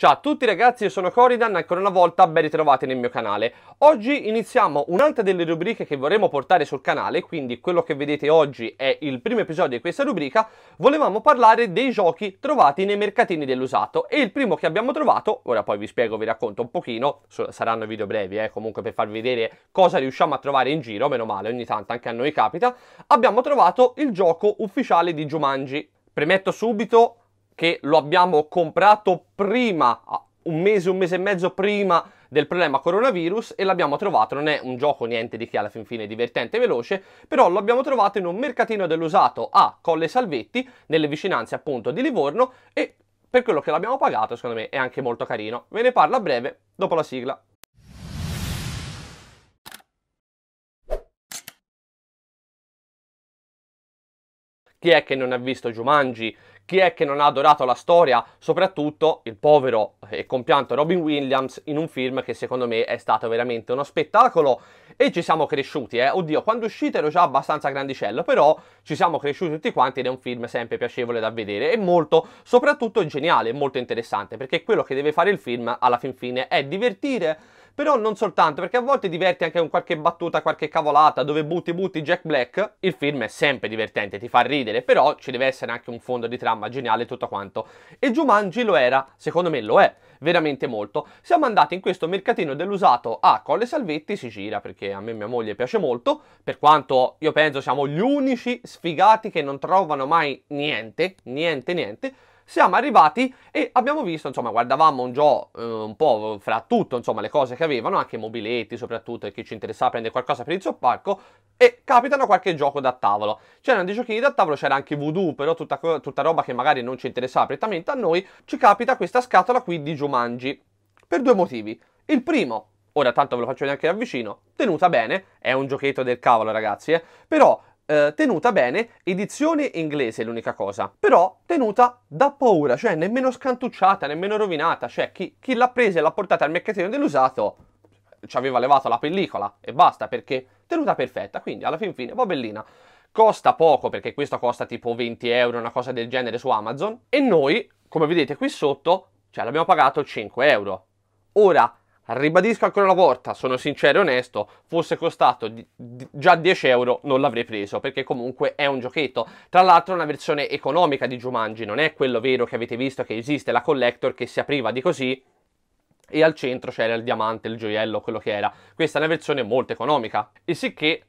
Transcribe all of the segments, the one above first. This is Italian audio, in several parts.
Ciao a tutti ragazzi, io sono Coridan e ancora una volta ben ritrovati nel mio canale. Oggi iniziamo un'altra delle rubriche che vorremmo portare sul canale, quindi quello che vedete oggi è il primo episodio di questa rubrica. Volevamo parlare dei giochi trovati nei mercatini dell'usato e il primo che abbiamo trovato, ora poi vi spiego, vi racconto un pochino, saranno video brevi eh, comunque per farvi vedere cosa riusciamo a trovare in giro, meno male, ogni tanto anche a noi capita, abbiamo trovato il gioco ufficiale di Jumanji. Premetto subito, che lo abbiamo comprato prima, un mese, un mese e mezzo prima del problema coronavirus e l'abbiamo trovato, non è un gioco niente di che alla fin fine divertente e veloce, però l'abbiamo trovato in un mercatino dell'usato a Colle Salvetti, nelle vicinanze appunto di Livorno e per quello che l'abbiamo pagato secondo me è anche molto carino. Ve ne parlo a breve dopo la sigla. Chi è che non ha visto Jumanji? Chi è che non ha adorato la storia? Soprattutto il povero e compianto Robin Williams in un film che secondo me è stato veramente uno spettacolo e ci siamo cresciuti, eh. Oddio, quando uscite ero già abbastanza grandicello, però ci siamo cresciuti tutti quanti ed è un film sempre piacevole da vedere e molto, soprattutto geniale, molto interessante, perché quello che deve fare il film alla fin fine è divertire però non soltanto, perché a volte diverti anche con qualche battuta, qualche cavolata, dove butti butti Jack Black, il film è sempre divertente, ti fa ridere, però ci deve essere anche un fondo di trama geniale e tutto quanto. E Jumanji lo era, secondo me lo è, veramente molto. Siamo andati in questo mercatino dell'usato a Colle Salvetti, si gira perché a me e mia moglie piace molto, per quanto io penso siamo gli unici sfigati che non trovano mai niente, niente, niente, siamo arrivati e abbiamo visto, insomma, guardavamo un gioco eh, un po' fra tutto, insomma, le cose che avevano, anche i mobiletti soprattutto, e chi ci interessava prendere qualcosa per il soppalco, e capitano qualche gioco da tavolo. C'erano dei giochini da tavolo, c'era anche voodoo, però tutta, tutta roba che magari non ci interessava prettamente a noi, ci capita questa scatola qui di Jumanji, per due motivi. Il primo, ora tanto ve lo faccio vedere anche da vicino, tenuta bene, è un giochetto del cavolo ragazzi, eh? però eh, tenuta bene, edizione inglese l'unica cosa, però tenuta da paura, cioè nemmeno scantucciata, nemmeno rovinata, cioè chi, chi l'ha presa e l'ha portata al mercatino dell'usato ci aveva levato la pellicola e basta perché tenuta perfetta, quindi alla fin fine va bellina costa poco perché questo costa tipo 20 euro, una cosa del genere su Amazon e noi, come vedete qui sotto, cioè l'abbiamo pagato 5 euro. Ora, Ribadisco ancora una volta, sono sincero e onesto, fosse costato già 10 euro non l'avrei preso perché comunque è un giochetto. Tra l'altro è una versione economica di Jumanji, non è quello vero che avete visto che esiste la collector che si apriva di così e al centro c'era il diamante, il gioiello, quello che era. Questa è una versione molto economica. E sicché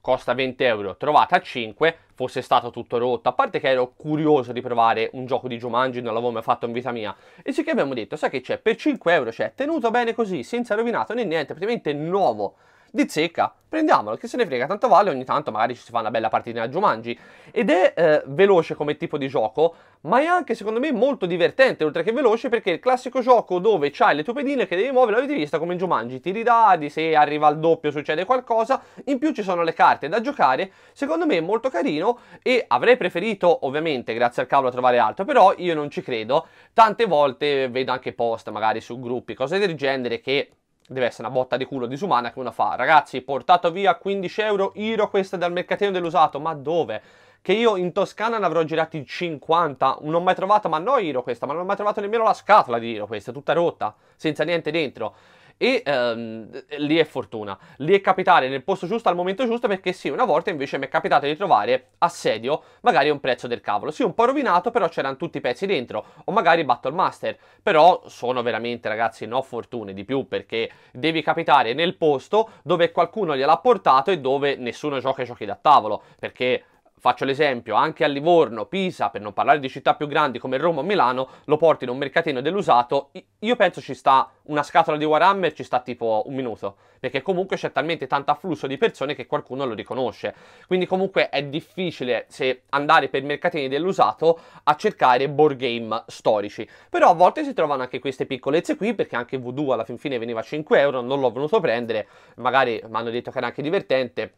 costa 20 euro, trovata a 5, fosse stato tutto rotto. A parte che ero curioso di provare un gioco di Jumanji, non l'avevo mai fatto in vita mia. E sì che abbiamo detto, sai che c'è, per 5 euro cioè, tenuto bene così, senza rovinato né niente, praticamente nuovo di zecca, prendiamolo, che se ne frega, tanto vale, ogni tanto magari ci si fa una bella partita a Jumanji. Ed è eh, veloce come tipo di gioco, ma è anche secondo me molto divertente, oltre che veloce, perché è il classico gioco dove c'hai le tue pedine che devi muovere, l'avete vista come in Jumanji, tiri dadi, se arriva al doppio succede qualcosa, in più ci sono le carte da giocare, secondo me è molto carino e avrei preferito, ovviamente, grazie al cavolo, trovare altro, però io non ci credo, tante volte vedo anche post magari su gruppi, cose del genere che deve essere una botta di culo disumana che uno fa, ragazzi portato via 15 euro, iro queste dal mercatino dell'usato, ma dove? Che io in Toscana ne avrò girati 50, non ho mai trovato, ma no iro questa, ma non ho mai trovato nemmeno la scatola di iro questa, tutta rotta, senza niente dentro e ehm, lì è fortuna, lì è capitare nel posto giusto al momento giusto perché sì, una volta invece mi è capitato di trovare assedio, magari a un prezzo del cavolo, sì un po' rovinato però c'erano tutti i pezzi dentro o magari Battle Master, però sono veramente ragazzi no fortune di più perché devi capitare nel posto dove qualcuno gliel'ha portato e dove nessuno gioca i giochi da tavolo perché faccio l'esempio, anche a Livorno, Pisa, per non parlare di città più grandi come Roma o Milano, lo porti in un mercatino dell'usato, io penso ci sta una scatola di Warhammer, ci sta tipo un minuto, perché comunque c'è talmente tanto afflusso di persone che qualcuno lo riconosce. Quindi comunque è difficile se andare per mercatini dell'usato a cercare board game storici. Però a volte si trovano anche queste piccolezze qui, perché anche Voodoo alla fin fine veniva a 5 euro, non l'ho voluto prendere, magari mi hanno detto che era anche divertente,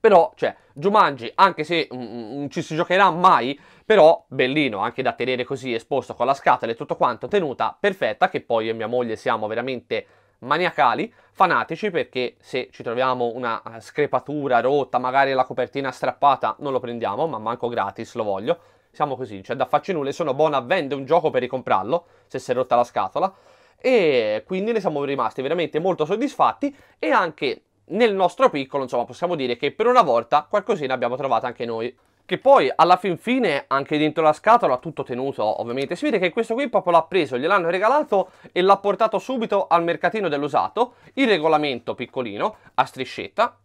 però, cioè, Jumanji, anche se mm, mm, non ci si giocherà mai, però bellino, anche da tenere così esposto con la scatola e tutto quanto, tenuta perfetta, che poi io e mia moglie siamo veramente maniacali, fanatici, perché se ci troviamo una eh, screpatura rotta, magari la copertina strappata, non lo prendiamo, ma manco gratis lo voglio. Siamo così, cioè da facci nulla, sono buona, vende un gioco per ricomprarlo, se si è rotta la scatola. E quindi ne siamo rimasti veramente molto soddisfatti e anche nel nostro piccolo, insomma, possiamo dire che per una volta qualcosina abbiamo trovato anche noi. Che poi alla fin fine anche dentro la scatola tutto tenuto ovviamente si vede che questo qui proprio l'ha preso, gliel'hanno regalato e l'ha portato subito al mercatino dell'usato, il regolamento piccolino a striscetta,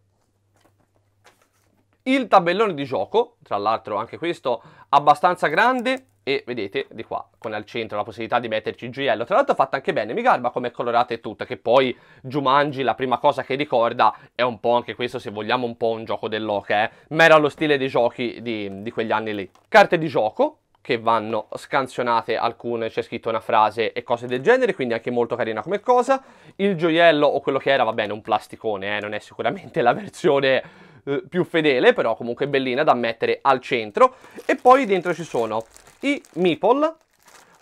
il tabellone di gioco, tra l'altro anche questo abbastanza grande, e vedete di qua con al centro la possibilità di metterci il gioiello tra l'altro fatta anche bene mi garba come è colorata e tutta che poi Jumanji la prima cosa che ricorda è un po' anche questo se vogliamo un po' un gioco dell'oca eh? ma era lo stile dei giochi di, di quegli anni lì carte di gioco che vanno scansionate alcune, c'è scritto una frase e cose del genere, quindi anche molto carina come cosa. Il gioiello o quello che era, va bene, un plasticone, eh, non è sicuramente la versione eh, più fedele, però comunque bellina da mettere al centro. E poi dentro ci sono i Meeple.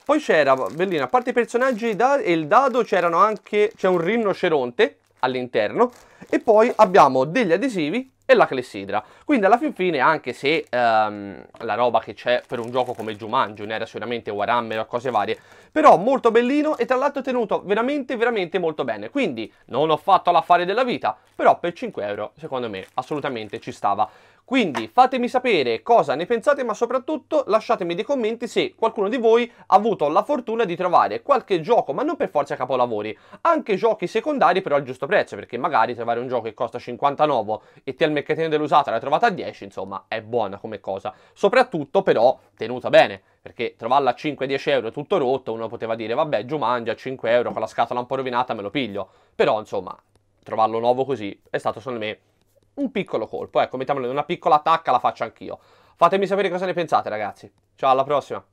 Poi c'era, bellino, a parte i personaggi e il dado c'erano anche, c'è un rinoceronte all'interno e poi abbiamo degli adesivi e la clessidra. Quindi alla fin fine, anche se um, la roba che c'è per un gioco come Jumanji ne era sicuramente Warhammer o cose varie, però molto bellino e tra l'altro tenuto veramente veramente molto bene. Quindi non ho fatto l'affare della vita, però per 5 euro secondo me assolutamente ci stava. Quindi fatemi sapere cosa ne pensate, ma soprattutto lasciatemi dei commenti se qualcuno di voi ha avuto la fortuna di trovare qualche gioco, ma non per forza capolavori, anche giochi secondari però al giusto prezzo, perché magari trovare un gioco che costa 59 e te al meccanismo dell'usata l'hai trovata a 10, insomma, è buona come cosa. Soprattutto però tenuta bene, perché trovarla a 5-10 euro tutto rotto, uno poteva dire vabbè giù mangia a 5 euro con la scatola un po' rovinata me lo piglio, però insomma trovarlo nuovo così è stato secondo me un piccolo colpo. Ecco, mettiamolo una piccola attacca la faccio anch'io. Fatemi sapere cosa ne pensate, ragazzi. Ciao, alla prossima.